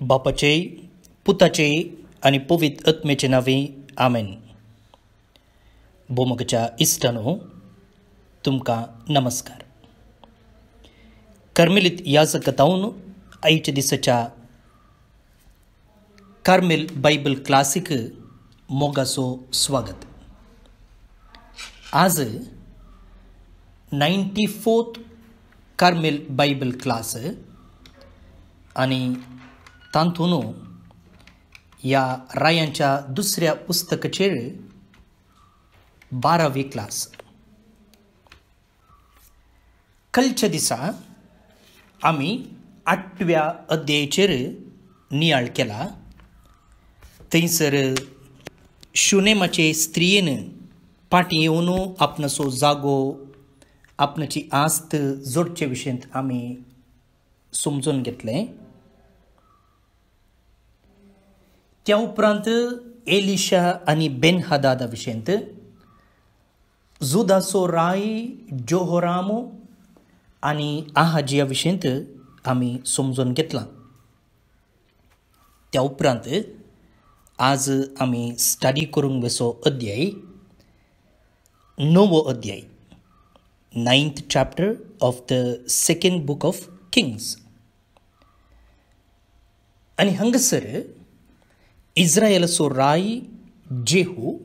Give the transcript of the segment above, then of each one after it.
बापाचे पुताचे आणि पवित आत्मेचे नांवे आमेन बोमगच्या इष्टानो तुमका नमस्कार कार्मेलीत याजकतावन आईच्या दिसाच्या कार्मेल बायबल क्लासिक मोगाचो स्वागत आज ninety fourth Carmel Bible class आणि तांथोनो या रायांच्या दुसऱ्या पुस्तकाचे बारावी क्लास कलच्या दिसा आम्ही आठव्या अध्यायचेर नियाळ केला थंयसर शुनेमाचे स्त्रियेन पाठी येऊन आपणसो जागो आपणाची आस्त जोडचे विशयंत आम्ही समजून घेतले त्या उपरांत एलिशा आणि बेन हदादा विशेंत जुदासो राय जोहोरामो आनी आहाजिया विशेंत आम्ही समजून घेतला त्या उपरांत आज आम्ही स्टडी करूंक वेसो अध्याय नवो अध्याय ninth chapter of the second book of Kings आणि हंगसर सो राय जेहू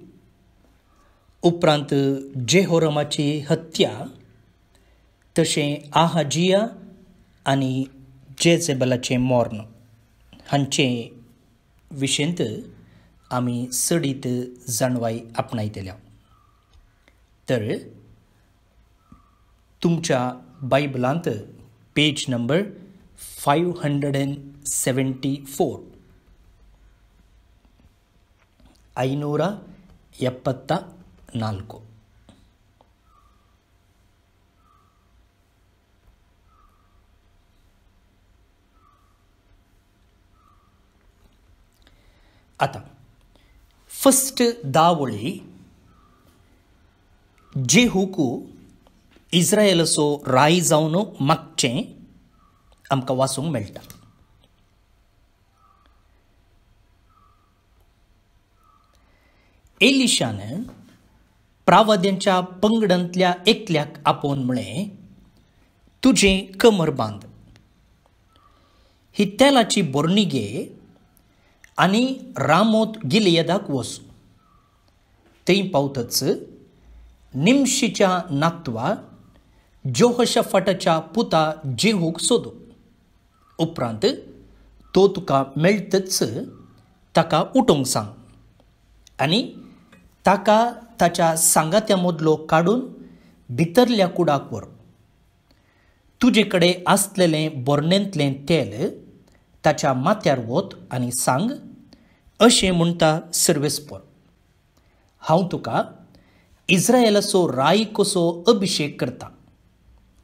उपरांत जेहोरमाची हत्या तसे आहाजिया आनी जेजेबलाचे मोर्न हांचे विशेंत आम्ही सडीत जाणवाय आपणायतल्या तर तुमच्या बायबलांत page number five hundred and seventy four ಐನೂರ ಎಪ್ಪತ್ತ ನಾಲ್ಕು ಅಥ ಫಸ್ಟ್ ದಾವಳಿ ಜಿ ಹುಕು ಇಸ್ರಾಯೇಲಸೋ ರಾಯಿಜಾವನು ಮಕ್ಚೆ ಅಮ್ಕ ವಾಸು ಮೆಲ್ಟ एलिशान प्रावाद्यांच्या पंगडांतल्या एकल्याक आपोवन म्हळें तुजें कमर बांद तेलाची बोरणी घे आनी रामोत गिलयदाक वस थंय पावतच निमशीच्या नातवा जोहशफाटाच्या पुता जेहूक सोदू उपरांत तो तुका मेळटच ताका उठोवंक सांग आनी ताका ताच्या सांगात्या मदलो काडून भितरल्या कुडाक व्हर तुजे कडेन आसलेलें बोरणेंतलें तेल ताच्या माथ्यार वत आनी सांग अशें म्हणटा सर्वेस्पर हांव तुका इज्रायलाचो राय कसो अभिशेक करता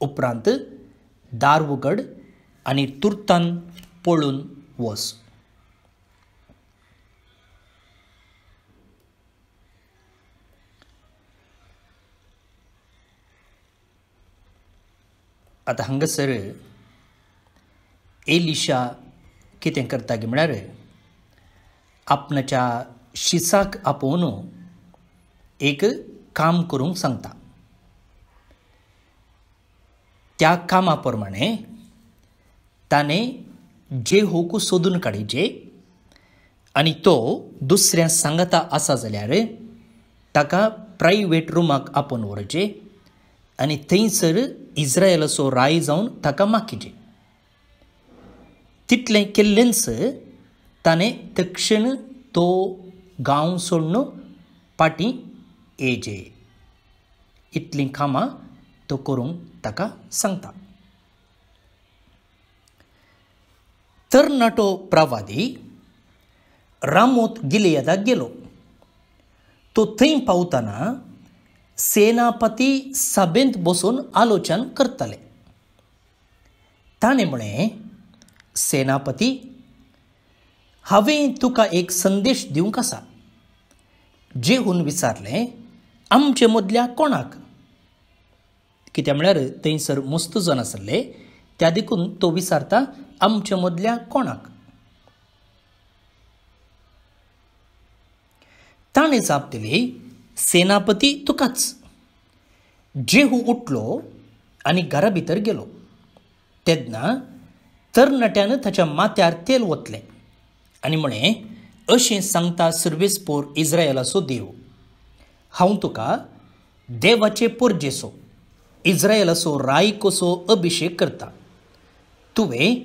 उपरांत दार उगड आनी तुर्तान पळून वस आता हंगसर एलीशा कितें करता गे म्हळ्यार आपणाच्या शिसाक आपोवन एक काम करूंक सांगता त्या कामा प्रमाणे ताणें होकू सोदून काडीचे आनी तो संगता सांगता आसा जाल्यार ताका प्रायव्हेट रुमाक आपोवन व्हरचे आनी थंयसर Israel rai zaun takamaki Title kellense tane tekshenu to gaun sonno pati eje. Itling kama tokorung taka sangta. ತರ್ನಟೋ ಪ್ರವಾದಿ ರಾಮೋತ್ ಗಿಲೆಯದ ಗೆಲೋ ತೊ ಥೈಂ ಪೌತನ सेनापती सभेंत बसून आलोचन करताले ताणे म्हणे सेनापती हांवें तुका एक संदेश दिवंक आसा जेहून विचारले आमचे मदल्या कोणाक कित्या म्हळ्यार थंयसर मस्त आसले त्या देखून तो विचारता आमचे मदल्या कोणाक ताणें जाप दिली सेनापती तुकाच जेहू उठलो आणि घरा भितर गेलो तर तरणाट्यान ताच्या माथ्यार तेल ओतले आणि म्हणे असे सांगता सर्वेस्पोर इस्रायलाचो देव हांव तुका देवाचे पोरजेसो इस्रायलाचो राई कसो अभिषेक करता तुवें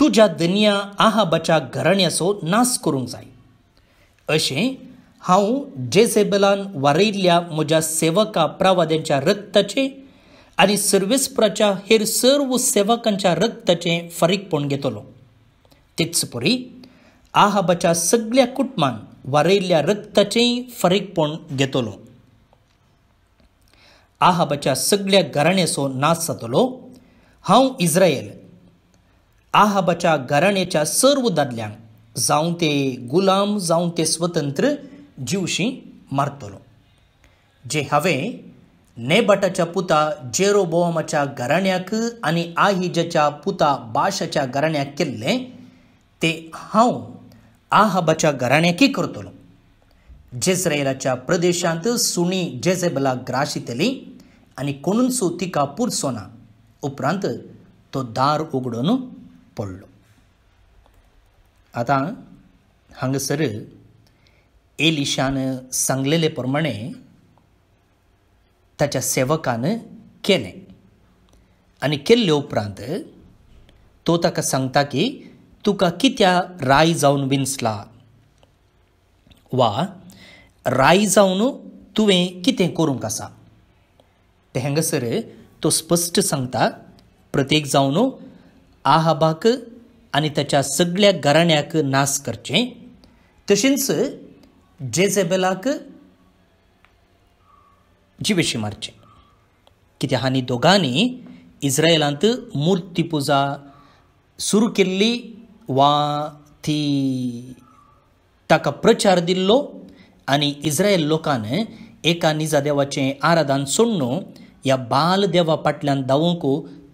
तुज्या दनिया आहाबाच्या घराण्याचो नाश करूंक जाय असे हांव जेझेबलान वारयिल्ल्या म्हज्या सेवका प्रवाद्यांच्या रक्ताचे आणि सर्वेस्पराच्या हेर सर्व सेवकांच्या रक्ताचें फारीकपण घेतलो तेच पुरी आहाबाच्या सगळ्या कुटुंबान वारयिल्ल्या रक्ताचेंय फारीकपण घेतलो आहाबाच्या सगळ्या घराण्याचो नाश जातलो हांव इस्रायल आहाबाच्या घराण्याच्या सर्व दादल्यांक जावं ते गुलाम जावं ते स्वतंत्र जीवशी मारतलो जे हांवें नेबटाच्या पुता जेरोबोमच्या घराण्याक आणि आहिजच्या पुता बाशाच्या घराण्याक केले ते हा आहाबाच्या घराण्याकय करतलो जेजरेलाच्या प्रदेशांत सुणी जेझेबला ग्राशितली आणि सो तिका पुरसो ना उपरांत तो दार उघडून पडलो आता हंगसर एलिशानं प्रमाणे त्याच्या सेवकानं केले आणि केल्ले उपरांत तो ताका सांगता की तुका कित्या राय जावन विंचला वा राय जावन तुवें कितें करूंक आसा ते हांगासर तो स्पश्ट सांगता प्रत्येक जावन आहाबाक आनी ताच्या सगळ्या घराण्याक नाश करचें तशेंच जेजेबेलाक जिवेशी मारचे कित्या हा दोघांनी इस्रायलांत मूर्ती पुजा सुरू केल्ली वा ती ताका प्रचार दिल्लो आणि इस्रायल लोकान एका निजा देवाचे आराधन सोडून या बाल देवा फाटल्यान धावूंक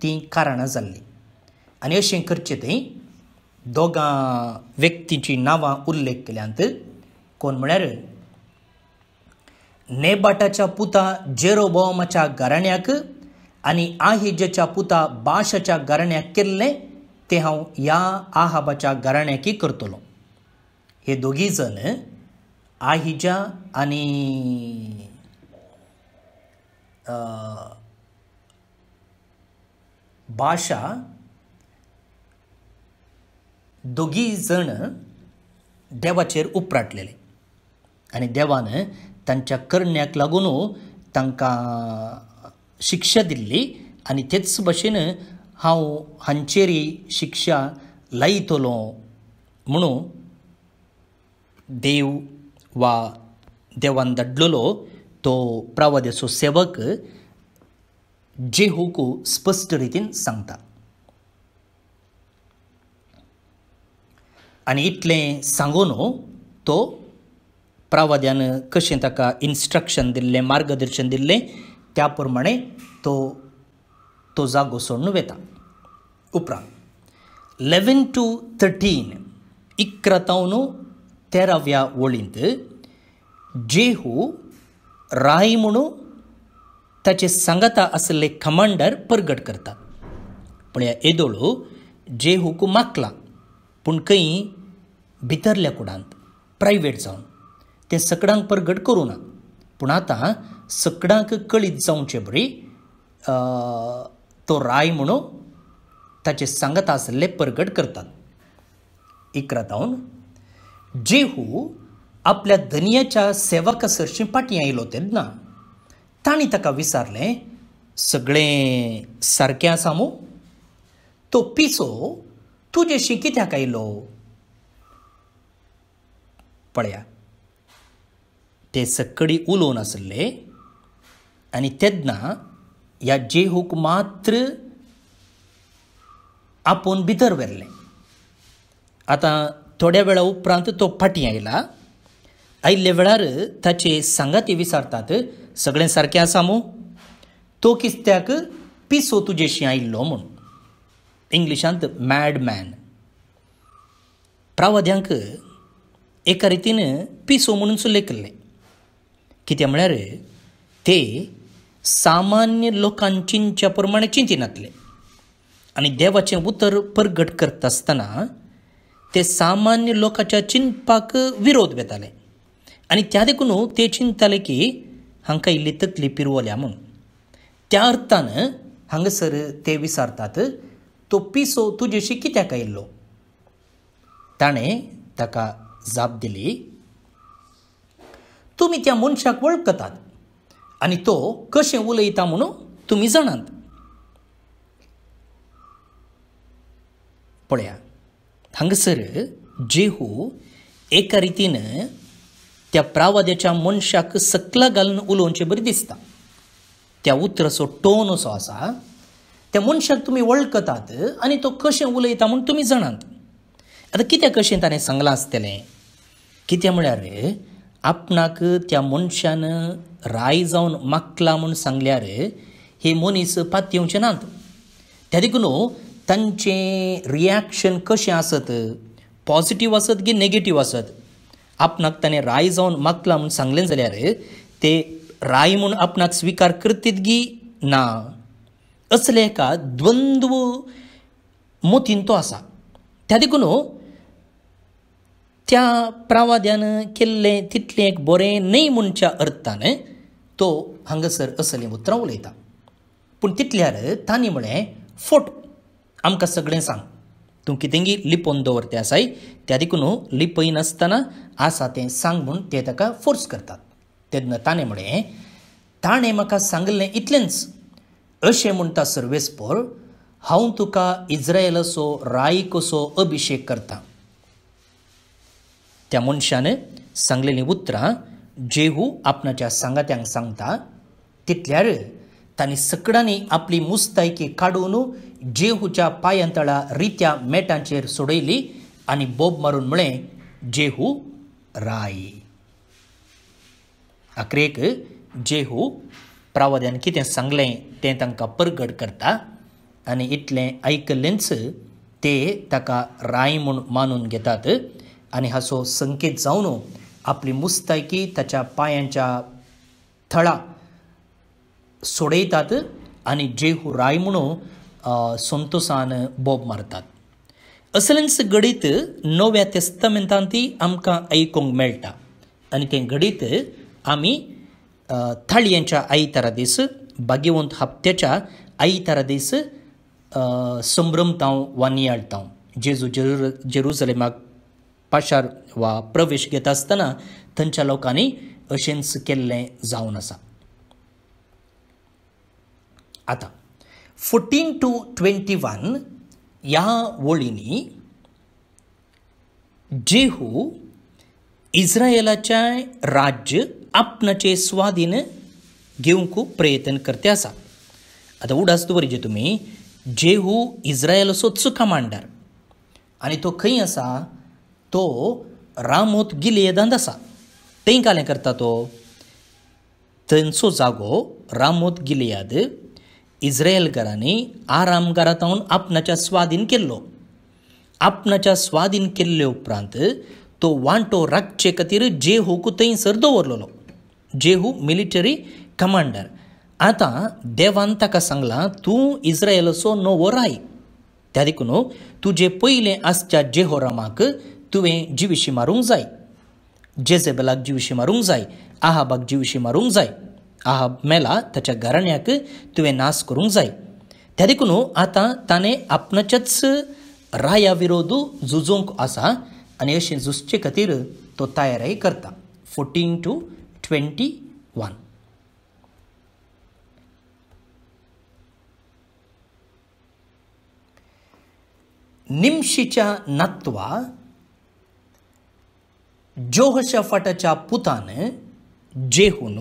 ती कारणां जाल्लीं आनी अशें करचें तें दोगां व्यक्तीचीं नांवां उल्लेख केल्यांत कोण म्हळ्यार नेबाटाच्या पुता जेरोबॉमच्या घराण्याक आणि आहिजच्या पुता बाशाच्या घराण्याक केल्लें ते हा या आहाबाच्या की करतलो हे दोघी जण आहिजा आणि बाशा दोगी जण देवाचेर उपराटलेले आणि देवान त्यांच्या करण्याक लागून तांकां शिक्षा दिल्ली आनी तेच भशेन हांव हांचेरी शिक्षा लायतलो म्हणून देव वा देवान दडलो तो प्रावदेचो सेवक जेहूक स्पष्ट रितीन सांगता आणि इतलें सांगून तो प्रवाद्यानं कशें ताका इन्स्ट्रक्शन दिल्लें मार्गदर्शन दिल्लें त्या प्रमाणे तो तो जागो सोडून वेता उपरांत लेवन टू थर्टीन इक्रतावनू तेराव्या ओळींत जेहू राय म्हणून ताचे सांगता आसले कमांडर परगट करता पण या येदोळू जेहूक माकला पूण खंय भितरल्या कुडांत प्रायव्हेट जावन ते सकडांक परगट करूं ना पूण आतां सकडांक कळीत जाऊचे बरी तो राय म्हणून ताचे सांगत आसले परगट करतात इकरातावन जेहू आपल्या धनियाच्या सेवक सरशी पाटी आयलो ना ताणी ताका विचारलें सगळें सारकें आसा मू तो पिसो तुजेशी कित्याक आयलो पळया ते सकडी उलोवन असले आणि तेदना ह्या जेहूक मात्र आपोवन भितर वेरले आता थोड्या वेळा उपरांत तो फाटीं आयला आयिल्ले वेळार ताचे सांगाती विसारतात सगळे सारखे आसा मू तो किस्त्याक पिसो तुजेशी आयिल्लो म्हूण इंग्लिशांत मॅन प्रावाद्यांक एका रितीन पिसो म्हणून सुल्ले कितें म्हळ्यार ते सामान्य चिंच्या प्रमाणे चिंतिनातले आणि देवाचे उतर परगट करत असताना ते सामान्य लोकाच्या चिंतपाक विरोध वेताले आणि त्या देखून ते चिंताले की हांकां इल्ली तकली पिरवल्या म्हणून त्या अर्थानं हांगासर ते विचारतात तो पिसो तुजेशी कित्याक आयिल्लो ताणें ताका जाप दिली तुम्ही त्या मनशाक वळखतात आणि तो कसे उलयता म्हणून तुम्ही जाणात पळया हंगसर जेहू एका रितीन त्या प्रावाद्याच्या मनशाक सकला घालून उलोवचें बरें दिसता त्या उतराचो टोन असो आसा त्या मनशाक तुम्ही वळखतात आणि तो कसे उलयता म्हणून तुम्ही जाणात आता कित्याक कशें ताणें सांगलां आसतलें कित्या म्हळ्यार आपणाक त्या मनशान राय जावन मागला म्हूण सांगल्यार हे मनीस पात येवचे नात त्या देखून तांचें रियाक्शन कशें आसत पॉजिटीव आसत की नेगेटीव आसत आपणाक ताणें राय जावन मागला म्हूण सांगलें जाल्यार ते राय म्हूण आपणाक स्विकार करतीत की ना असले एका द्वंद्व मतीन तो आसा त्या देखून त्या प्रावाद्यानं केल्ले तितले एक बरें न्हय म्हणच्या अर्थान तो हंगसर असले उतरां उलयता पूण तितल्यार तांणी म्हळें फोट आमकां सगळें सांग तूं कितेंगी लिपोवन दवर ते आसाय त्या देखून लिपय आसा तें सांग म्हूण ते ताका फोर्स करतात तेन्ना ताणें म्हळें ताणें म्हाका सांगलें इतलेंच अशें म्हणटा सर्वेस्पोर हांव तुका इज्रायलाचो राई कसो अभिशेक करतां त्या मनशान सांगलेली उतरां जेहू आपणाच्या सांगात्यांक सांगता तितल्यार तांणी सकडांनी आपली मुस्तायकी काडून जेहूच्या पायंतळा रित्या मेटांचेर सोडयली आनी बोब मारून म्हळें जेहू राय अखरेक जेहू प्रावाद्यान कितें सांगलें तें तांकां परगड करता आनी इतलें आयकल्लेंच ते ताका राय म्हूण मानून घेतात आणि हसो संकेत जाऊन आपली मुस्तैकी त्याच्या पायांच्या थळा सोडयतात आणि जेहू राय म्हणून संतोसान बोब मारतात असलेंच घडीत नव्या ती आमकां आयकूंक मेळटा आणि ते घडीत आम्ही थाळयांच्या आई दिस दीस भाग्यवंत हप्त्याच्या आई दीस संभ्रमतांव वा नियाळतांव जेजू जेरु जेरुसलेमाक पाशार वा प्रवेश घेत असताना थंयच्या लोकांनी अशेंच केल्लें जावन आसा आता फोर्टीन टू ट्वेंटी वन ह्या वळींनी जेहू इस्रायलाच्या राज्य आपणाचे स्वाधीन घेवंक प्रयत्न करते आसा आता उडास दवरचे तुमी जेहू इज्रायेलाचो चुका मांडार तो खंय आसा तो रामोत ರಾಮೋತ್ ಗಿಲಿಯದಂದಸ करता तो ತಂಚೋ जागो रामोत गिलियाद इस्रायलकरांनी आराम घरातावन आपणाच्या स्वाधीन केल्लो आपणाच्या स्वाधीन केल्ले उपरांत तो वांटो रातचे खातीर जेहूक थंयसर दवरलेलो जेहू मिलिटरी कमांडर आता देवान ताका सांगलां तूं इस्रायलाचो नवो राय त्या देखून तुजे पयलें आसच्या जेहोरामाक तुवें जी विशी मारूंक जाय जेजेबलाक जी विशी मारूंक जाय आहाबाक जी मारूंक जाय आहाब मेला ताच्या घराण्याक तुवें नाश करूंक जाय त्या देखून आतां ताणें आपणाच्याच राया विरोध झुजूंक आसा आनी अशें झुजचे खातीर तो तयारी करता फोर्टीन टू ट्वेंटी वन निमशीच्या नत्वा जोहशफटच्या पुतान जेहून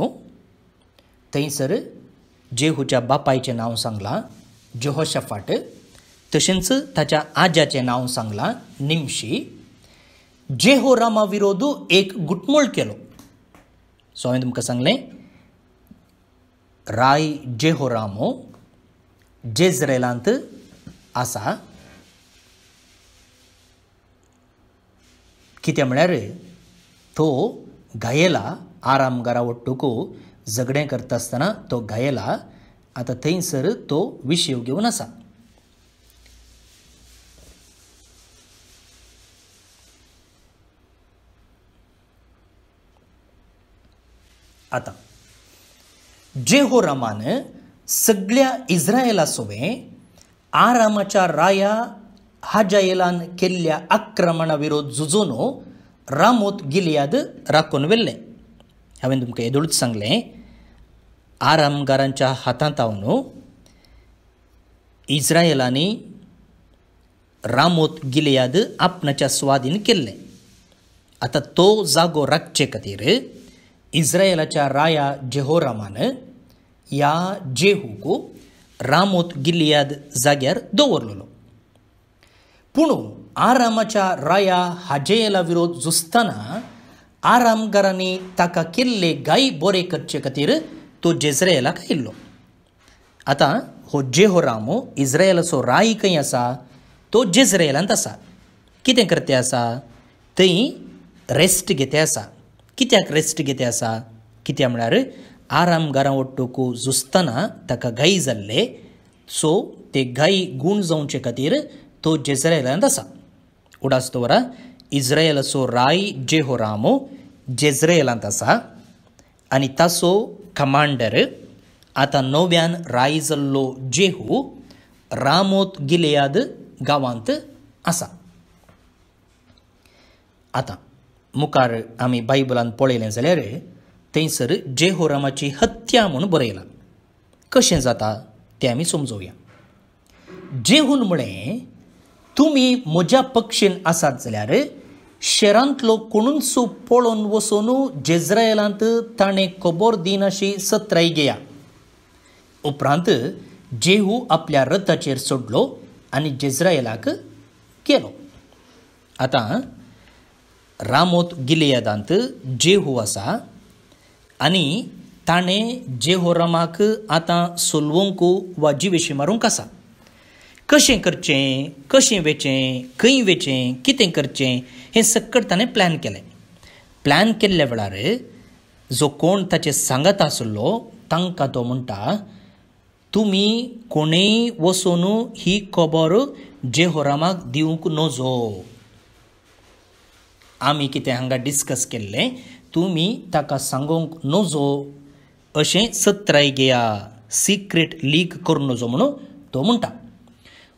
थंयसर जेहूच्या बापायचें नांव सांगलां जोहशफाट तशेंच त्याच्या आज्याचें नाव सांगला निमशी रामा विरोध एक गुटमोळ केलो सो हांवें तुमकां सांगलें राय रामो जेजरेलांत आसा कितें म्हळ्यार तो गायेला आराम टुको जगडें करता असताना तो गायेला आता थंसर तो घेऊन असा आता जेहो रामान सगळ्या इस्रायला सोबे आरामाच्या राया हा जायलान केल्या विरोध झुजोनो रामोत गिलियाद राखून वेल्ले हांवें तुमकां सांगले सांगलें आरामगारांच्या हातांत न्हू इस्रायलांनी रामोत गिलियाद आपणाच्या स्वाधीन केल्लें आतां तो जागो राखचे खातीर इस्रायलाच्या राया जेहोरामान ह्या जेहूक रामोत गिलियाद जाग्यार दवरलेलो पूण आरामच्या राया हजेला विरोध ಜುಸ್ತನ आराम ಗರನಿ ताका किल्ले ಗಾಯಿ बोरे करचे खातीर तो जेझ्रेला कायिल्लो आतां हो रामो इज्रायेलाचो राई खंय आसा तो जेझ्रेलांत आसा कितें करते आसा थंय रेस्ट घेते आसा कित्याक रेस्ट घेते आसा कित्या म्हळ्यार आरामगारा ओडटकू झुजतना ताका गायी जाल्ले सो ते गायी गूण जावचे खातीर तो जेझ्रेलांत आसा उडास दोरा राय जेहो रमो जे इस्रायलात आणि कमांडर आता नव्यान रायजल्लो जेहू रामोत गिलेयाद गावांत आसा आता मुखार आम्ही बायबलात पळयलें जाल्यार थंयसर जेहो हत्या म्हणून बरेला कशें जाता तें आमी समजोवया जेहून मुळे तुमी म्हज्या पक्षीन आसात जाल्यार शेरांतलो कोणून पळोवन वसून जेज्रायेलांत ताणें कबोर दिन अशी सत्राय घेया उपरांत जेहू आपल्या रथाचेर सोडलो आनी जेज्रायलाक गेलो आतां रामोत गिलियादांत जेहू आसा आनी ताणें जेहोरामाक आतां सोलवंकू वा जिवेशी मारूंक आसा कशें करचें कशें वेचे खंय वेचे कितें करचें हें सकट ताणें प्लॅन केलें प्लॅन केल्ल्या वेळार जो कोण ताचे सांगत आसलो तांकां तो म्हणटा तुमी कोणेय वचून ही खबर जेहोरामाक दिवंक नजो आमी कितें हांगा डिस्कस केल्लें तुमी ताका सांगूंक नजो अशें सत्राय घेया सिक्रेट लीक करूं नजो म्हणून तो म्हणटा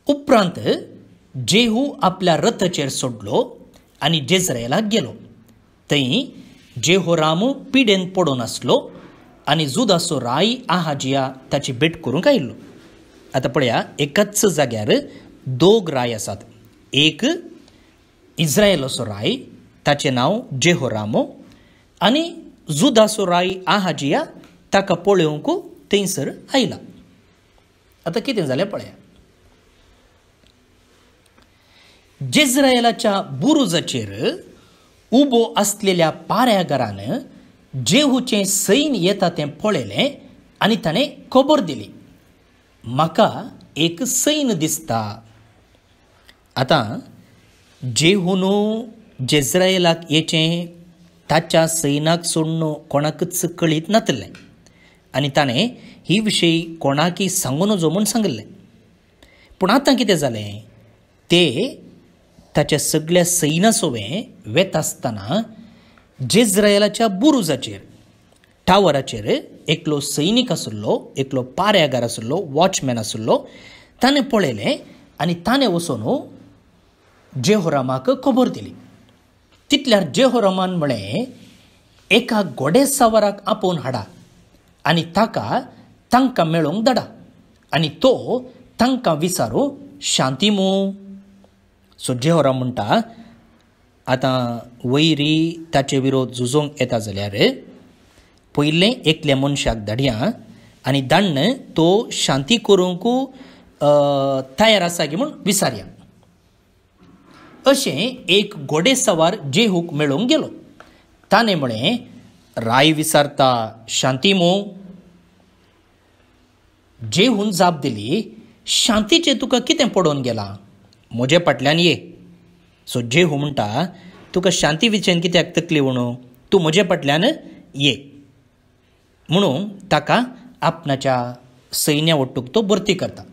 उपरांत जेहू आपल्या रथचेर सोडलो आणि जेजरेलाक गेलो थंय रामू पिडेन पडून आसलो आनी जुदासो राई आहाजिया ताची भेट करूंक आयिल्लो आता पळया एकाच जाग्यार दोग राय आसात एक इज्रायेलाचो राय ताचें नांव रामो आनी जुदासो राय आहाजिया ताका पळोवंक थंयसर आयला आतां कितें जालें पळया जिस्रायलाच्या बुरुजचेर उबो असलेल्या पाऱ्यागरानं जेहूचें सैन येता ते पळयलें आणि ताणें खबर दिली म्हाका एक सैन दिसता आता जेहून जेज्रायलाक येचे ताच्या सैनाक सोडणं कोणाकच कळीत नातलें आणि ताणें ही विशयी कोणाकी सांगू नजो म्हूण सांगले पूण आतां कितें जालें ते ताच्या सगळ्या सैना वेत असताना जेझ्रायलाच्या बुरुजाचेर टावराचेर एकलो सैनिक आसलो एकलो पाऱ्यागार आसलो वॉचमॅन आसलो ताणें पळयलें आनी ताणें वचून जेहोरामाक खबर दिली तितल्यार जेहोरामान म्हळें एका गोडे सावराक आपोवन हाडा आनी ताका तांकां मेळोवंक धाडा आनी तो तांकां विसारू शांती सुर्जेहोरा म्हणटा आतां वैरी ताचे विरोध झुजोवंक येता जाल्यार पयलें एकल्या मनशाक धाडया आनी दांडण तो शांती करूंक तयार आसा की म्हूण विचारया अशें एक सवार जेहूक मेळोवंक गेलो ताणें म्हळें राय विचारता शांती मो जेहून जाप दिली शांतीचें तुका कितें पडोवन गेलां मुझे पटल्यान ये सोज्जे हो म्हणटा तुका शांती विचेन कित्याक तकली म्हणू तूं म्हजे पटल्यान ये म्हणून ताका आपणाच्या सैन्या वट्टूक तो भरती करता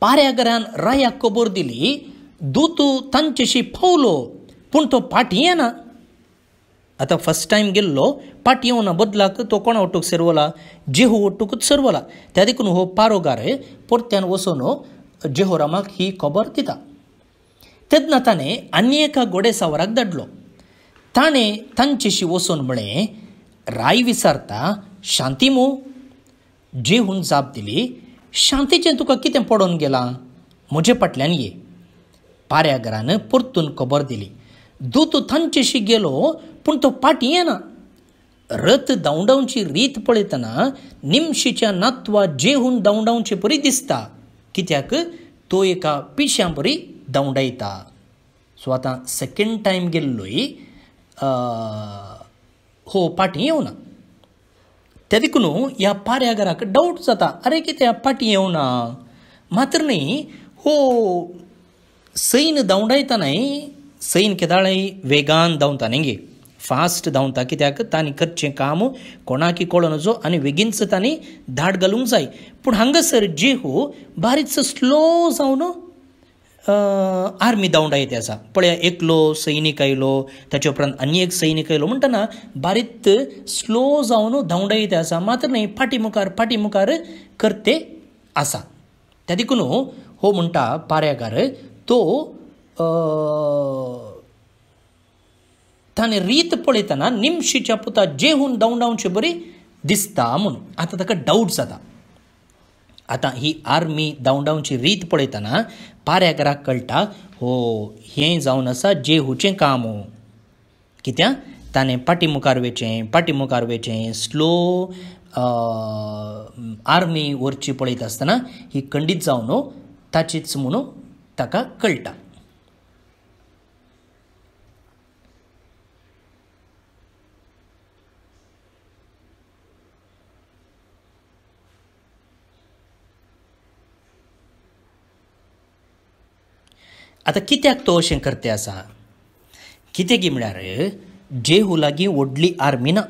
पाऱ्यागरान राया कबोर दिली दूतू तांचेशी पावलो पूण तो पाठी येना आतां फर्स्ट टायम गेल्लो पाटी येवना बदलाक तो कोणा वट्टूक सरवला जेहू वट्टूकच सरवला त्या देखून हो पारोगार परत्यान वचून जेहोरामाक ही कबर दिता ತೆದ್ನ ತಾನೆ एका गोडे ಸಾವರಾಗ ದಡ್ಲು ತಾಣೆ ತಂಚಿಶಿ ಓಸೋನ್ ಬಳೆ विसारता विसारता शांती मो जेहून जाप दिली शांतीचें तुका कितें पडोन गेलां म्हजे फाटल्यान ये पाऱ्या परतून खबर दिली दूत तांचेशी गेलो पूण तो पाटी येना रथ दावंडावची रीत पळयतना निमशीच्या नातवा जेहून दावंडावचे परी दिसता ಕೂಡಾ ತೋಯಕ ಪಿಶಾಂಪರಿ ದಂತ ಸೊ ಆತ ಸೆಕೆಂಡ ಟೈಮ ಗೇ ಪಾಟೀ ಯಾ ನು ಯಾರ ಡಾಟ ಅರೆ ಯಾ ಮೀ ಸೈನ ದಂತಾನಾಯಿ ಸೈನ ಕಳ फास्ट धांवता कित्याक तांणी करचें काम कोणाकी कळो नजो आनी बेगीनच तांणी धाड घालूंक जाय पूण हांगासर जेहू हो, बारीकसो स्लो जावन आर्मी धांवडा येते आसा पळया एकलो सैनीक आयलो ताचे उपरांत आनी एक सैनीक आयलो म्हणटना बारीक स्लो जावन धांवडा येते आसा मात्र न्हय फाटी मुखार फाटी मुखार करते आसा त्या देखून हो, हो म्हणटा पाऱ्याकार तो ताणे रीत पळयतना निमशीच्या पुता जेहून दौंडावचें बरी दिसता म्हणून आतां ताका डाऊट जाता आतां ही आर्मी दौंडावची रीत पळयतना पाऱ्याकाराक कळटा हो हे जावन आसा जेहूचें काम कित्याक ताणें पाटी मुखार वेचें पाटी मुखार स्लो आर्मी वरची पळयता आसतना ही खंडीत जावन ताचीच म्हणून ताका कळटा અત કિત્યાક તો ઓશંકરતે આસા કિતે ગિમળારે જે હો લાગી વડલી આર્મીના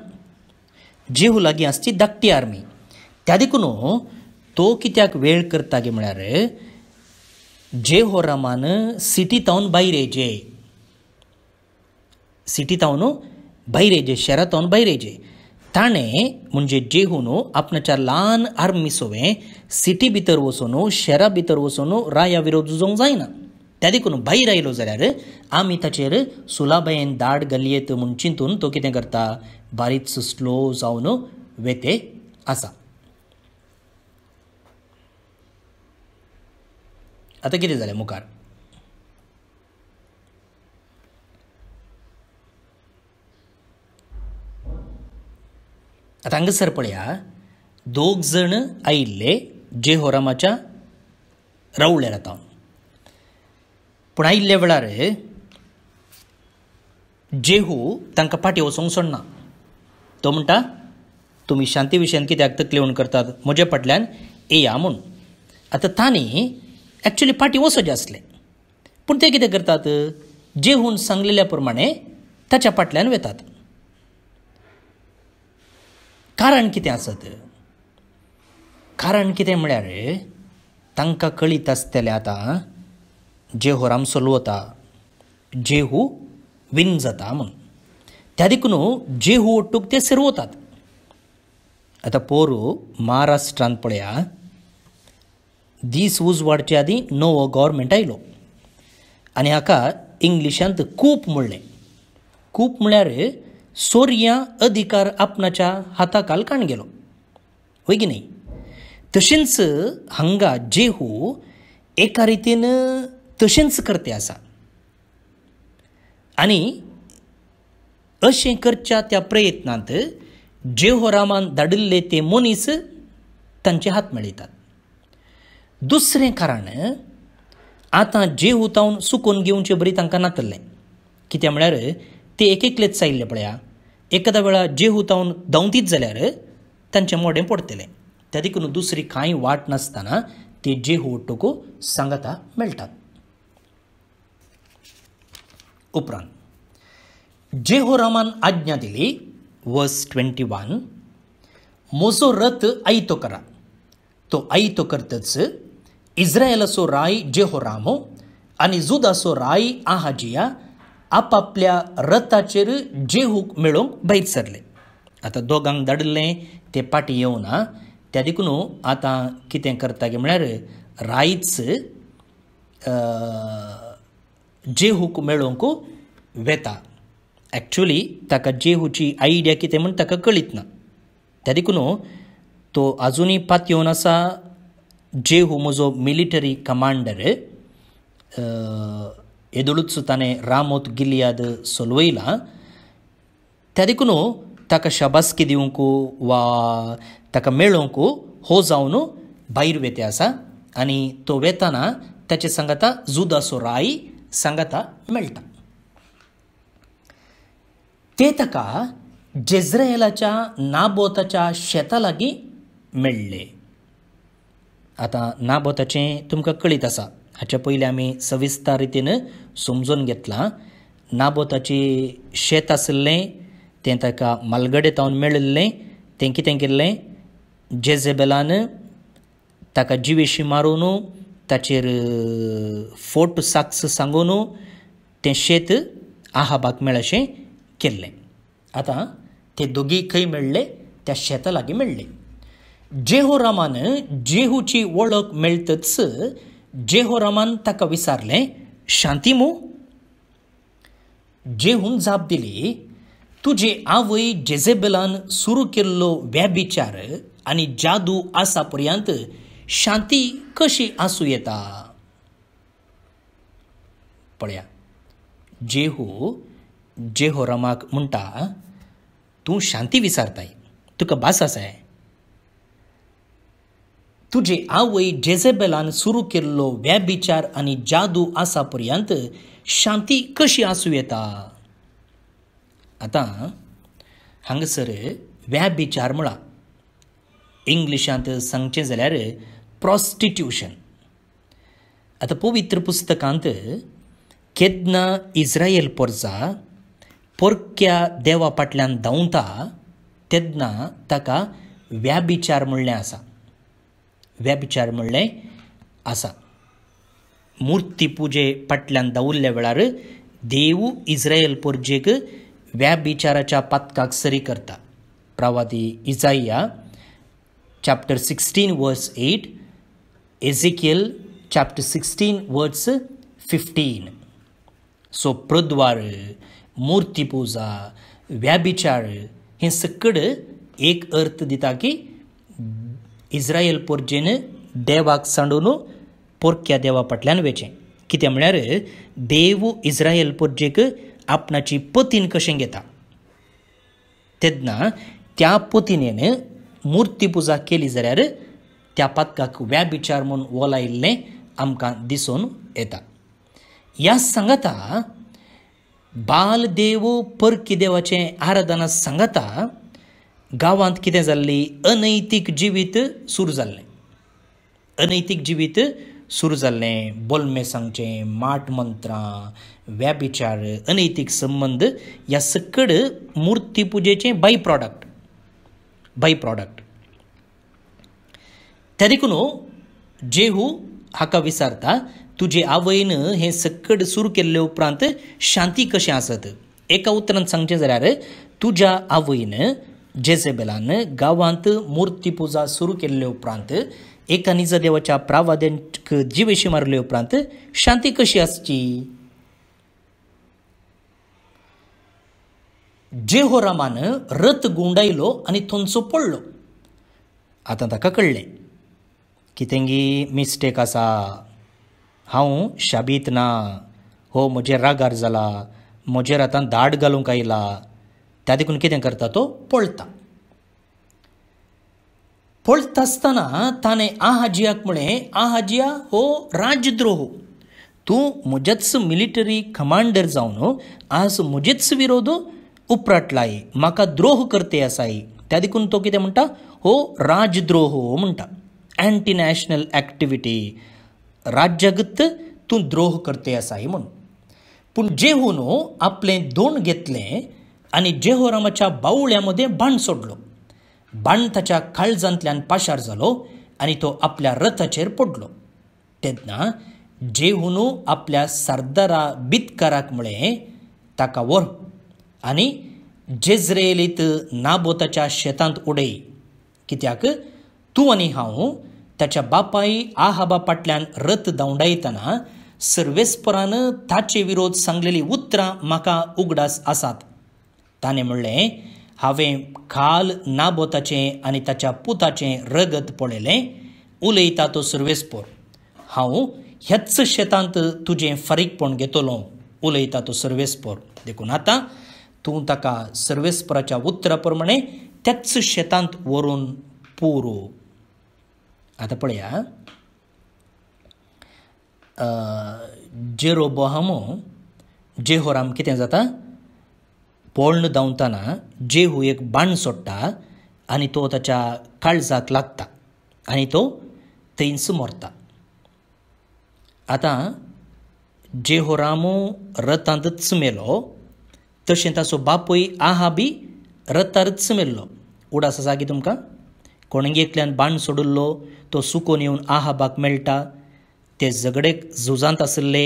જીહુ લાગી અસ્તી દક્ટી આર્મી ત્યાદિકુનો તો કિત્યાક વેળ કરતાગે મળારે જે હો રામાન સીટી તવન બાયરેજે સીટી તવનો બાયરેજે શરત તવન બાયરેજે તાણે મુંજે જેહુનો આપના ચરલાન આર્મી સોવે સીટી બીતરવસોનો શરા બીતરવસોનો રાય વિરોધ ઝોંગ જાયના त्यादेखून भायर आयलो जाल्यार आमी ताचेर दाड़ दाट गलियेत म्हूण चिंतून तो कितें करता बारीक स्लो जावन वेते आसा आता कितें जालें मुखार आता हांगासर पळया दोग जण आयिल्ले जेहोरामाच्या रवळ्यार आतां ಪುನಃ ಇಲ್ಲೇ वेळार जेहू तांकां पाटी वचूंक सोडना तो म्हणटा तुमी शांती विशयान कित्याक तकलेवण करतात म्हजे फाटल्यान येया म्हूण आतां तांणी एक्चुली पाटी वचोचें आसलें पूण ते कितें करतात जेहून सांगलेल्या प्रमाणे ताच्या फाटल्यान वेतात कारण कितें आसत कारण कितें म्हळ्यार तांकां कळीत आसतलें आतां జేహోరాం సొల్వత जेहू विन जाता म्हणून दिकून जेहू ओट्टूक ते सिरवतात आता पोरू महाराष्ट्रांत पळया दीस उज वाडचे आदीं नवो गव्हर्मेंट आयलो आणि हाका इंग्लिशांत कूप म्हणलें कूप म्हळ्यार सोर्या अधिकार आपणाच्या हाताखाल काण गेलो होय की नाही तशेंच हांगा जेहू एका रितीन तशेंच करते आसा आनी अशें करच्या त्या प्रयत्नांत जेहोरामान धाडिल्ले ते मनीस तांचे हात मेळयतात दुसरें कारण आतां जे उतावन सुकोवन घेवचे बरी तांकां नातल्लें कित्या म्हळ्यार ते एकेकलेच जाल्ले पळया एखादा वेळा जे हुतावन दवंतीत जाल्यार तांचें मोडें पडतले त्या देखून दुसरी कांय वाट नासतना ते जे टोको सांगता मेळटात उपरांत जेहोरामान आज्ञा दिली वर्स ट्वेंटी वन मोजो रथ तो करा तो तो करतच असो राय रामो आणि जुदासो राय आहाजिया आपापल्या रथाचेर जेहूक मेळोवंक भायर सरले आता दोघांक दडले ते पाटी येवना त्या देखून आता कितें करता गे म्हळ्यार रायच जेहू मेळोंकू वेता ॲक्च्युली ताका जेहूची आयडिया किती म्हणून ताका कळीत ना त्या देखून तो पात येऊन असा जेहू म्हजो मिलिटरी कमांडर येदोळूच ताणें रामोत गिलियाद सोलवयला त्या देखून ताका शाबासकी दिवंकू वा ताका मेळोंकू हो जाऊन बाहेर वेते असा आणि तो वेताना त्याचे सांगाता जुदासो राई ಸಂಗತ ಮೆಲ್ಟ तेतका जेझ्रेलाच्या नाबोताच्या शेता लागीं आता आतां नाबोताचें तुमकां कळीत आसा हाचे पयलीं आमी सविस्तर रितीन समजून घेतलां नाबोताची शेत आशिल्लें तें ताका मालगडे तावन मेळिल्लें तें कितें केल्लें जेझेबेलान ताका जिवेशी मारून ताचेर फोट साक्स सांगून ते शेत आहा बाक मेळशें केल्लें आतां ते दोगी खंय मेळ्ळे त्या शेता लागीं मेळ्ळे रामान जेहूची वळख मेळटच रामान ताका विचारलें शांती मू जेहून जाप दिली तुजे आवय जेजेबेलान सुरू केल्लो व्याभिचार आनी जादू आसा पर्यंत शांती कशी आसू येता पळया जेहू जेहो रमाक म्हणटा तूं शांती विसारताय तुका भास आसाय तुजे आवय जेझेबेलान सुरू केल्लो व्याभिचार आनी जादू आसा पर्यंत शांती कशी आसूं येता आतां हांगासर व्याभिचार म्हणा इंग्लिशांत सांगचें जाल्यार ಪ್ರಾಸ್ಟಿಟ್ಯೂಷನ್ आता पवित्र पुस्तकांत केदना इस्रायल पोरजा पोरक्या देवा फाटल्यान धांवता तेदना ताका व्याभिचार म्हणलें आसा व्याभिचार म्हणलें आसा मुर्ती पुजे फाटल्यान दवरल्या वेळार देवू इज्रायल पोरजेक व्याभिचाराच्या पातकाक सरी करता प्रवादी Isaiah chapter sixteen verse eight Ezekiel chapter 16, words fifteen सो प्रद्वार मूर्तीपूजा व्याभिचार हे सगळं एक अर्थ दिता की इस्रायल पोरजेन देवाक सांडून पोरक्या देवा फाटल्यान वेचें कितें म्हळ्यार देव इस्रायल पोरजेक आपणाची पतीन कशें घेता तेन्ना त्या पतीनेन मूर्तीपुजा केली जाल्यार त्या पातकाक व्याभिचार म्हूण म्हणून आमकां दिसून येता ह्या संगता बालदेव परकी देवाचें आराधना संगता गांवांत कितें जाल्ली अनैतीक जिवीत सुरू जाल्लें अनैतीक जिवीत सुरू जाल्लें बोल्में माट मंत्रां व्याभिचार अनैतीक संबंद ह्या सकड मुर्ती पुजेचें बाय प्रॉडक्ट बाय प्रॉडक्ट तरीकुनो जेहू हाका विचारता तुजे आवयन हे सक्कड सुरू केल्ले उपरांत शांती कशी आसत एका उतरान सांगचे जाल्यार तुज्या आवयन जेजेबेलान गांवांत मुर्ती पुजा सुरू केल्ले उपरांत एका निज देवाच्या प्रावाद्यांक जिवेशी मारले उपरांत शांती कशी आसची जेहोरामान रथ गुंडायलो आनी थंचो पडलो आतां ताका कळलें कितेंगी मिस्टेक आसा हांव शाबीत ना हो म्हजेर रागार जाला म्हजेर आतां दाट घालूंक आयला त्या देखून कितें करता तो पळता पळता आसतना ताणें आहाजियाक आ हाजिया हो राजद्रोह तूं म्हजेच मिलिटरी कमांडर जावन आज म्हजेच विरोध उपराटलाय म्हाका द्रोह करते आसाय त्या देखून तो कितें म्हणटा हो राजद्रोह म्हणटा अँटी नॅशनल ॲक्टिव्हिटी राज्यगत तू द्रोह करते असाही म्हणून पण जेहून आपले दोन घेतले आणि जेहोरामाच्या बाऊळ्यामध्ये बाण सोडलो बाण ताच्या काळजांतल्यान पाशार जालो आणि तो आपल्या रथाचेर पडलो तेन्ना जेहून आपल्या सरदारा बितकाराक मुळे ताका वर आणि जेज्रेलीत नाबोताच्या शेतांत उडय कित्याक तू आणि हांव त्याच्या बापाई आहाबा पाटल्यान रथ दौंडायतना सर्वेस्परानं ताचे विरोध सांगलेली उतरां म्हाका उगडास आसात ताणें म्हणलें हांवें काल नाबोताचें आनी ताच्या पुताचें रगत पळयलें उलयता तो सर्वेस्पोर हांव ह्याच शेतांत तुजें फारीकपण घेतलो उलयता तो सर्वेस्पोर देखून आतां तूं ताका सर्वेस्पराच्या उतरा प्रमाणें त्याच शेतांत व्हरून पुरो आता जे रोबोहामो जे होराम कितें जाता पोळण धांवतना जे हू एक बाण सोडटा आनी तो ताच्या काळजाक लागता आनी तो थंयच मरता आतां जे होरामो रथांतच मेलो तशें ताचो बापूय आहा बी रथारच मेल्लो उडास जागी तुमकां कोणगेंतल्यान बाण सोडिल्लो तो सुकोन येऊन आहाबाक मेळटा ते झगडेक झुजांत आसले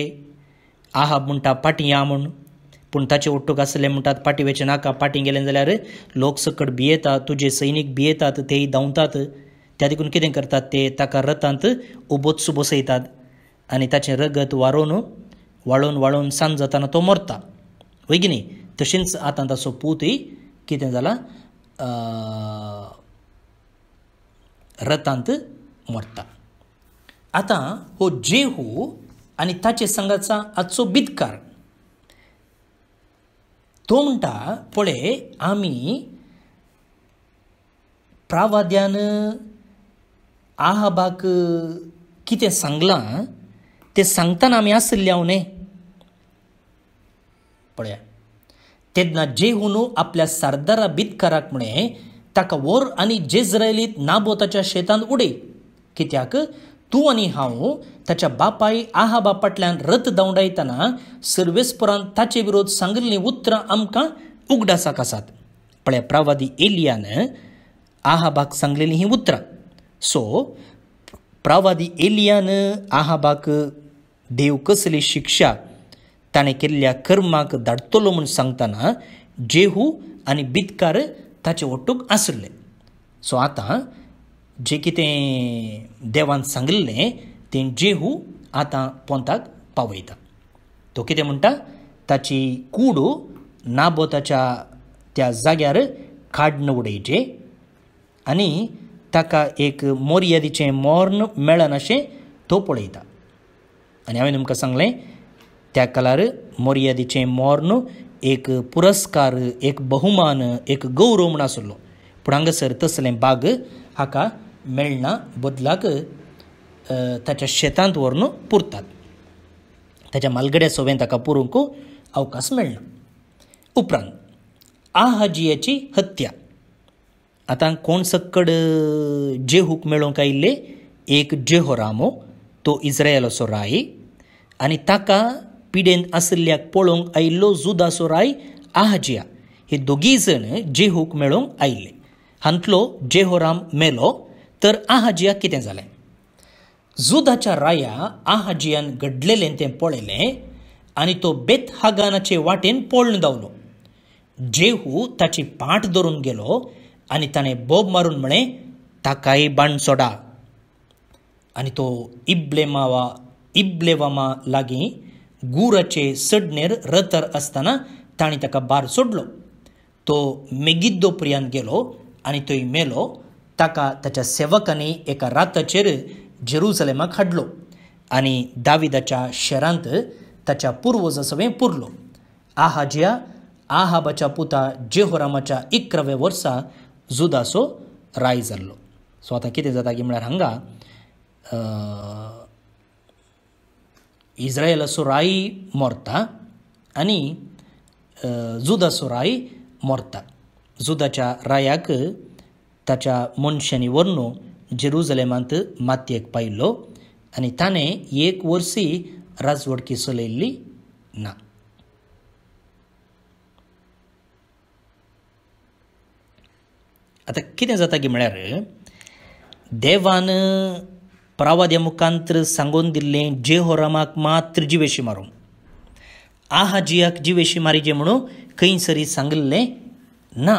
आहाब म्हणटा पाटी या म्हूण पूण ताचे ओट्टूक आसले म्हणटात पाटी वेचे नाका पाटी गेले जाल्यार लोक सकट भियेतात तुजे सैनीक भियेतात तेही धांवतात त्या देखून कितें करतात ते ताका रथांत उबोत्सू बसयतात आनी ताचें रगत वारोवन वाळोवन वाळोवन सांज जाताना तो मरता वय न्ही तशींच आतां ताचो पूतय कितें जाला रतांत मोडटा आता हो जेहू आणि ताचे संघाचा आजचो बितकार तो म्हणटा पळय आम्ही प्रावाद्यान आहाबाक कितें सांगलां ते सांगतना आमी आसल्या न्हय पळया तेदना जेहून आपल्या सारदारा बितकाराक म्हणे ताका व्हर आणि जेजरायलीत ताच्या शेतांत उडय कित्याक तू आणि हांव ताच्या बापाय आहा बापाटल्यान रथ दवडायतना सर्वेस्पुरान ताचे विरोध सांगिल्लीं उतरां आमकां उगडासाक आसात पळय प्रावादी एलियान आहाबाक सांगलेली ही उतरां सो प्रावादी एलियान आहाबाक देव कसली शिक्षा ताणें केल्ल्या कर्माक धाडतलो म्हूण सांगतना जेहू आनी बितकार ताचे ओटूक आसुल्ले सो आतां जे कितें देवान सांगिल्लें तें जेहू आतां पोंताक पावयता तो कितें म्हणटा ताची कूडू नाबोताच्या त्या जाग्यार काडन उडयचे आनी ताका एक मोर्यादीचें मोर्न मेळन अशें तो पळयता आनी हांवें तुमकां सांगलें त्या कलार मोर्यादीचें मोर्न एक पुरस्कार एक बहुमान एक गौरव म्हणून आसलो पूण हांगासर तसलें बाग हाका मेळना बदलाक ताच्या शेतांत व्हरून पुरतात ताच्या मालगड्या सोवें ताका पुरूंक अवकाश मेळना उपरांत आ हाजियाची हत्या आतां कोण सक्कड जे हूक मेळोंक आयिल्ले एक जेहोरामो तो इज्रायलाचो राई आनी ताका पिडेन असल्याक पळोवंक आयिल्लो राय आहजिया हे दोगी जण जेहूक मेळोवंक आयिल्ले हांतलो जेहोराम मेलो तर आहाजिया कितें जालें जुदाच्या राया आहाजियान घडलेलें तें पळयलें आनी तो बेत हागानाचे वाटेन पळून धांवलो जेहू ताची पाठ धरून गेलो आनी ताणें बोब मारून म्हणे ताकाय बाण सोडा आनी तो इब्लेमावा इब्लेवामा लागीं गुरचे सडनेर रतर असताना ताणी ताका बार सोडलो तो मेगिद्दो पर्यंत गेलो आणि तो मेलो ताका त्याच्या सेवकांनी एका राताचेर जेरुसलेमाक हाडलो आणि दाविदाच्या शहरांत ताच्या पूर्वज सवें पुरलो आहाजिया आहाबाच्या पुता जेहोरामाच्या इकराव्या वर्सा जुदासो राय जाल्लो सो आतां कितें जाता की म्हळ्यार हांगा इस्रायल असोराई मोर्ता आणि जुद राय मोर्ता जुदाच्या रायाक ताच्या मनशांनी वरनू जेरुजलेमांत मातयेक पायिल्लो आणि ताणें एक वर्सी राजवडकी चलयल्ली ना आतां कितें जाता की म्हळ्यार देवान ಪರಾವಾದ जे ಸಂಗೊಂದಿಲ್ಲೆ मात्र जिवेशी ಮಾತ್ರ आ हा जियाक जिवेशी मारी जे म्हणून खंयसरी सरी ना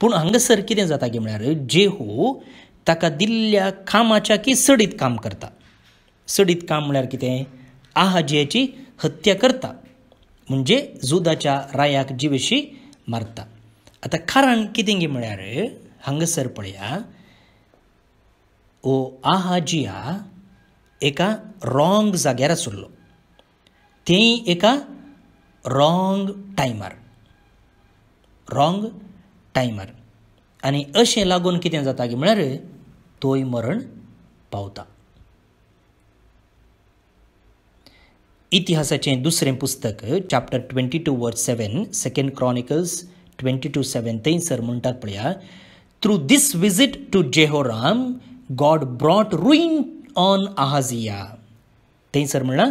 पूण हांगासर कितें जाता गे म्हळ्यार जेहू ताका दिल्ल्या कामाच्या की सडीत काम करता सडीत काम म्हळ्यार कितें जियाची हत्या करता म्हणजे जुदाच्या रायाक जिवेशी मारता आतां कारण कितें गे म्हळ्यार हांगासर पळया ओ आहाजिया एका रॉंग जाग्यार आसुल्लो ते एका रॉंग टायमार रॉंग टायमार आनी अशें लागून कितें जाता की म्हळ्यार तोय मरण पावता इतिहासाचें दुसरें पुस्तक chapter twenty two verse seven second Chronicles twenty two seven थंयसर म्हणटात पळया through this visit to Jehoram God brought ruin on Ahaziah थंयसर म्हणला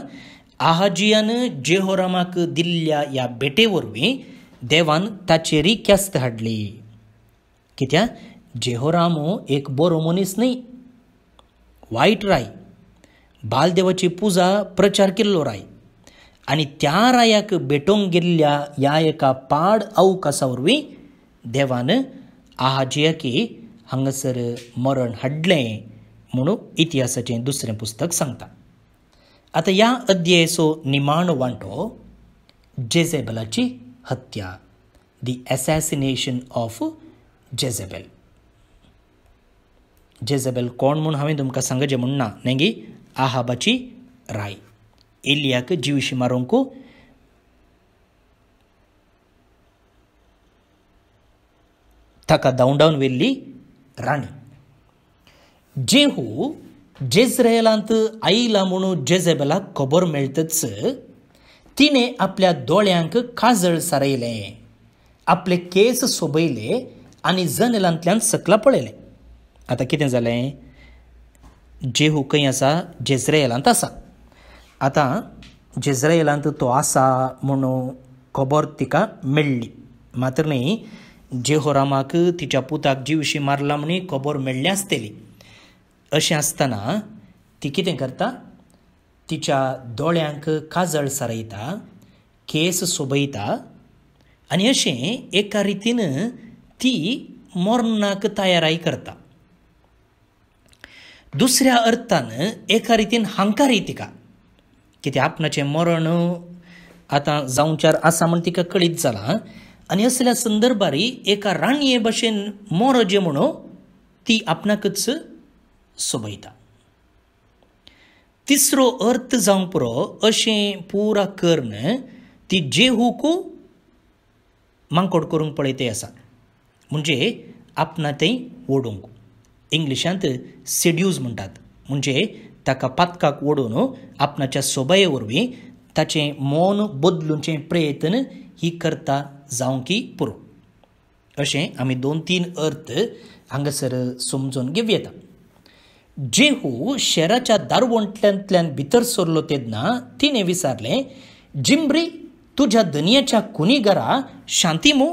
आहाजियान जेहोरामाक दिल्ल्या दिल्या या वरवीं देवान ताचेरी केस्त हाडली कित्या जेहोरामो एक बरो मनीस न्ही वायट राय बालदेवाची पुजा प्रचार केल्लो राय आनी त्या रायाक भेटोवंक गेल्ल्या ह्या एका पाड अवकासा वरवीं देवान आहाजियाकी हांगासर मरण हाडलें म्हणून इतिहासाचें दुसरें पुस्तक सांगता आतां ह्या अध्ययेचो निमाण वांटो जेजेबलाची हत्या the assassination of Jezebel Jezebel कोण म्हूण हांवें तुमकां सांगचें म्हूण ना नेगी आहाबाची राय एलियाक जिवशी मारूंक ताका दौंडावन व्हेल्ली ರಾಣಿ ಜೇಹು जेझ्रेल आईला म्हणून जेझेबलाक खबर मेळटच तिने आपल्या दोळ्यांक काजळ सारयले आपले केस सोबयले आनी जनेलांतल्यान सकला पळयले आतां कितें जालें जेहू खंय आसा जेझ्रेलांत आसा आतां जेझ्रेलांत तो आसा म्हणून खबर तिका मेळ्ळी मात्र न्ही जेहोरामाक तिच्या पुताक जीवशी मारला म्हणे कबोर मेळ्ळी आसतली अशें आसतना ती कितें करता तिच्या दोळ्यांक काजळ सारयता केस सोबयता आनी अशें एका रितीन ती मरणाक तयाराय करता दुसऱ्या अर्थान एका रितीन हांकारी तिका कित्याक आपणाचें मरण आतां चार आसा म्हण तिका कळीत जालां संदर्भारी ಸಂದರ್ಭ एका ಏಕ ರಾಣಿಯ जे म्हणू ती आपणाकच सोबयता तिसरो अर्थ जावंक पुरो अशें पुरा कर्ण ती जेहूक मांकोड करूंक पळय ते आसा म्हणजे आपणा ते ओडूंक इंग्लिशांत सेड्यूज म्हणटात म्हणजे ताका पातकाक ओडून आपणाच्या सोबाये वरवीं ताचें मोन बदलुचें प्रयत्न ही करता जावं की पुरो अशें आमी दोन तीन अर्थ हांगासर समजून घेवं जेहू शेराच्या दारुवंटल्यांतल्यान भितर सरलो तेदना तिणें विचारलें जिम्री तुझ्या दनियाच्या कुनीगरा शांती मो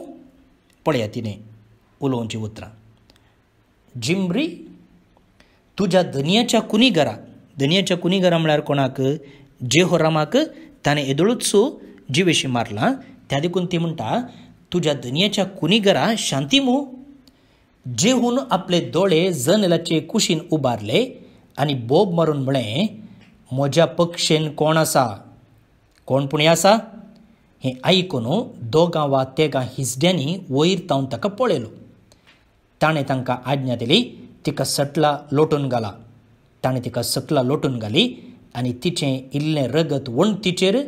पळया तिणें उलोवची उतरां जिमरी तुझ्या घरा कुनीगरा कुणी कुनीगरा म्हळ्यार कोणाक जेहोरामाक ताणें येदोळूच जिवेशी मारलां त्या देखून ती म्हणटा तुझ्या कुणी घरा शांती मो जेहून आपले दोळे जनेलाचे कुशीन उबारले आणि बोब मारून म्हळें म्हज्या पक्षेन कोण आसा कोण पुणे आसा हें ऐकून दोगां वा तेगा हिसड्यांनी वयर तावन ताका पळयलो ताणें तांकां आज्ञा दिली तिका सटला लोटून घाला ताणें तिका सकला लोटून घाली आनी तिचें इल्लें रगत वण तिचेर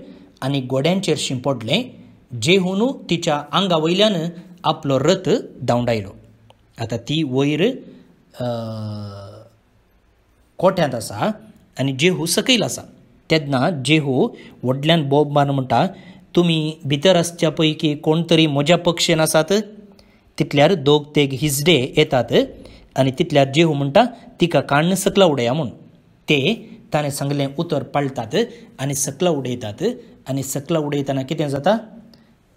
आनी गोड्यांचेर शिंपडलें जेहून तिच्या आंगा वयल्यानं आपलो रथ दावंडायलो आता ती वयर कोठ्यांत आसा आनी जेहू हो सकयल आसा तेन्ना जेहू हो व्हडल्यान बॉब मार म्हणटा तुमी भितर आसच्या पैकी कोण तरी म्हज्या पक्षेन आसात तितल्यार दोग तेग हिजडे येतात आनी तितल्यार जेहू हो म्हणटा तिका काण्ण सकला उडया म्हूण ते ताणें सांगलें उतर पाळतात आनी सकला उडयतात आनी सकला उडयतना कितें जाता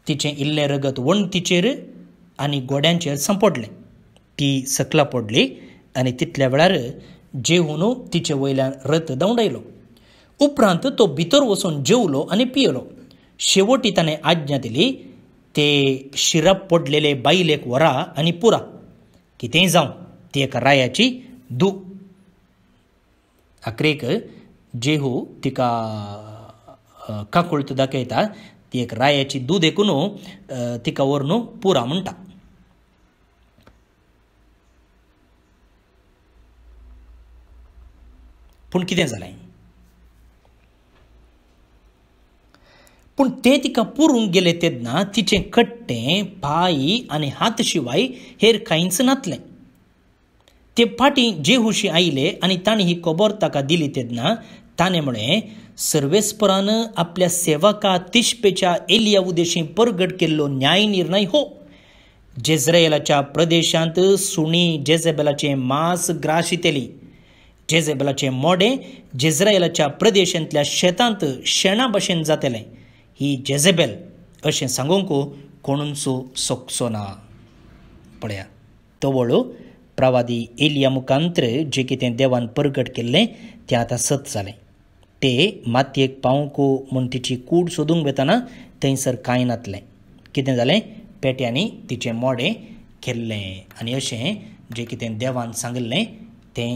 तिचें इल्लें रगत तिचेर आनी गोड्यांचेर संपडलें ती सकला पडली आनी तितल्या वेळार जेवून तिचे वयल्यान रत दवंडयलो उपरांत तो भितर वचून जेवलो आनी पियेलो शेवटी ताणें आज्ञा दिली ते शिरप पडलेले बायलेक व्हरा आनी पुरा कितेंय जावं ती एका रायाची दू आखरेक जेहू तिका काकुळत दाखयता ती एक रायाची दूध एकून तिका नो पुरा म्हणटा पण किती जालें पण ते तिका पुरूंक गेले तेदना तिचे कट्टें पायी आणि हात शिवाय हेर काहींच नातलें ते जे हुशी आयले आणि ताणी ही कबर ताका दिली तेन्ना ताणें म्हणे सर्वेस्परान आपल्या सेवाका तिश्पेच्या एलिया उदेशी परगट केल्लो न्याय निर्णय हो जेझ्रायलाच्या प्रदेशांत सुणी जेझेबेलाचे मास ग्राशितेली जेझेबेलाचे मोडे जेझ्रेलाच्या प्रदेशांतल्या शेतांत शेणा भशेन जातेले ही जेझेबेल अशें सांगूंक कोणूनचो सोंपचो ना पळया तो वळू प्रवादी एलिया मुखांत्र जे कितें देवान परगट केल्लें तें आतां सत झाले ते मातयेक पावंको म्हूण तिची कूड सोदूंक वेतना थंयसर कांय नातलें कितें जालें पेट्यांनी तिचे मोडें केल्लें आनी अशें जें कितें देवान सांगिल्लें ते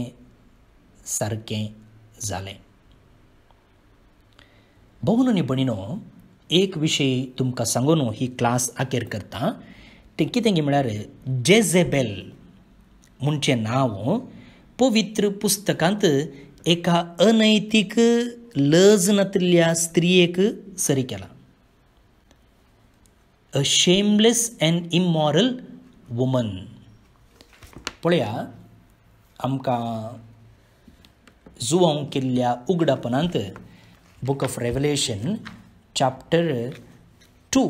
सारकें जालें भोवन आनी भणिनो एक विशय तुमकां सांगून ही क्लास अखेर करता तें कितें की म्हळ्यार जेझेबेल ಮುಂಚೆ ನಾವು ಪವಿತ್ರ ಪುಸ್ತಕ ಅನೈತಿಕ ಲಜನ ಸ್ತ್ರೀಯ ಸರಿ ಝುವಂ ಕಿಲ್ಯ ವೂಮ ಅಂತ book Revelation chapter two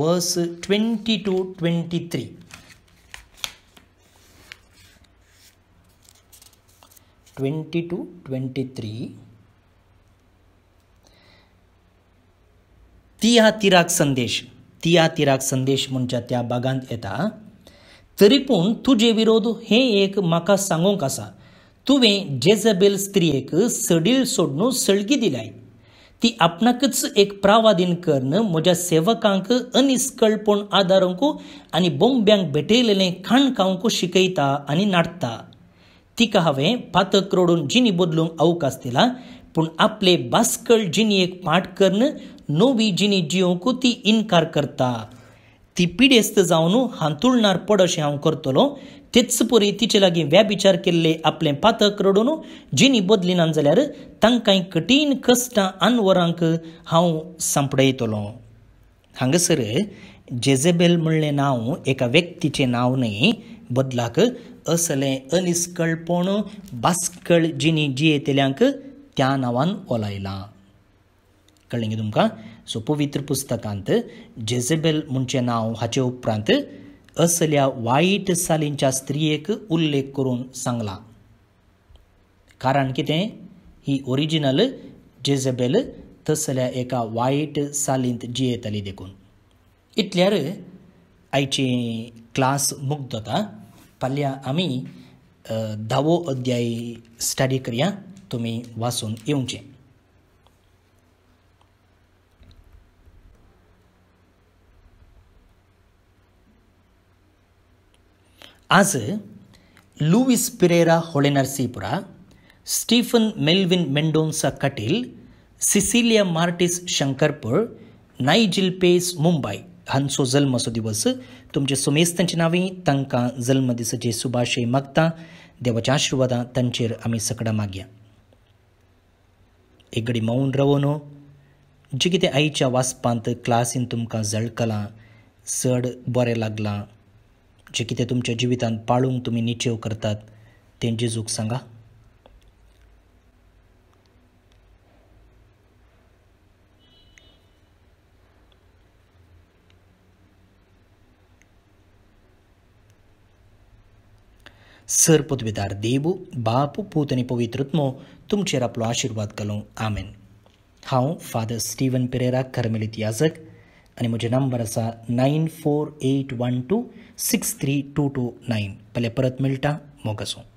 verse twenty two twenty three twenty two twenty three ती हा तिराक संदेश तिया हा तिराक संदेश म्हणच्या त्या भागांत येता तरी पूण तुजे विरोध हे एक म्हाका सांगूंक आसा तुवें जेजबेल स्त्रियेक सडील सोडून सळगी दिलाय ती आपणाकच एक प्रावादीन करन म्हज्या सेवकांक अनिस्कळपण आदारूंक आनी बोंब्यांक भेटयलेलें खाण खावंक शिकयता आनी नाटता तिका हांवें पातक रोडून जिनी बदलूंक अवकाश दिला पूण आपले बास्कळ एक पाठ करन नवी जिनी जियोकू ती इनकार करता ती पिडेस्त जावन हांतुळणार पड अशें हांव करतलो तेच परी तिचे लागीं व्याबिचार केल्ले आपलें पातक रडून जिनी बदलिना जाल्यार तांकांय कठीण कश्टां आनवरांक हांव सांपडयतलो हांगासर जेजेबेल म्हणलें नाव एका व्यक्तीचे नाव न्हय बदलाक असले अनिस्कळपण भास्कळ जिनी जियेतल्यांक त्या नांवान ओलायला कळ्ळें तुमकां सो पवित्र पुस्तकांत जेझेबेल म्हणचें नाव हाचे उपरांत असल्या वाईट सालींच्या स्त्रियेक उल्लेख करून सांगला कारण कितें ही ओरिजिनल जेझेबेल तसल्या एका वाईट सालींत जियेताली देखून इतल्यार आयची क्लास मुक्तता पल्या आम्ही धावो अध्यायी स्टडी करूया तुम्ही वाचून येऊचे आज लुईस पिरेरा होळे Stephen Melvin Mendonca Kateel Cecilia Martis Shankarpur पेस मुंबई हांचो जल्म असो दिवस तुमचे सुमेस्त तांचे नावे तांकां जल्म दिसाचे सुभाशय मागता देवाच्या आशिर्वादां तांचेर आमी सकडां मागया एक घडी मौन रवो न्हू जी कितें आईच्या वाचपांत क्लासीन तुमकां जळकलां चड बरें लागलां जे कितें तुमच्या जिवितांत पाळूंक तुमी निचेव करतात तें जेजूक सांगा சிறப்பு விதார் தேவு பாபு பூதனி பவித்ருத்மோ தும்சிரப்ளோ ஆசீர்வாத் கலும் ஆமென் ஹாவ் ஃபாதர் ஸ்டீவன் பிரேரா கர்மலி தியாசக் அனி முஜி நம்பர் அசா nine four eight one two six three two two nine பலே பரத் மில்ட்டா மோகசோம்